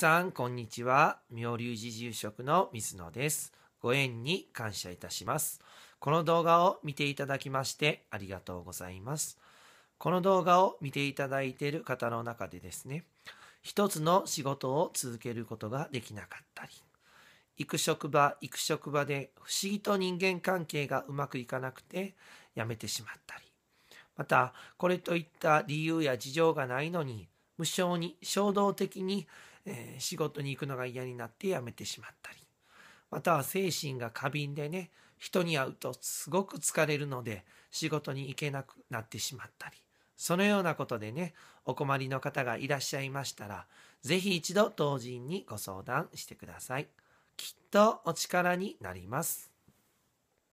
さん、こんにちは。妙流寺住職の水野です。ご縁に感謝いたします。この動画を見ていただきましてありがとうございます。この動画を見ていただいている方の中でですね、一つの仕事を続けることができなかったり、行く職場、行く職場で不思議と人間関係がうまくいかなくて辞めてしまったり、また、これといった理由や事情がないのに、無性に衝動的にえー、仕事に行くのが嫌になって辞めてしまったり、または精神が過敏でね、人に会うとすごく疲れるので仕事に行けなくなってしまったり、そのようなことでね、お困りの方がいらっしゃいましたら、是非一度当人にご相談してください。きっとお力になります。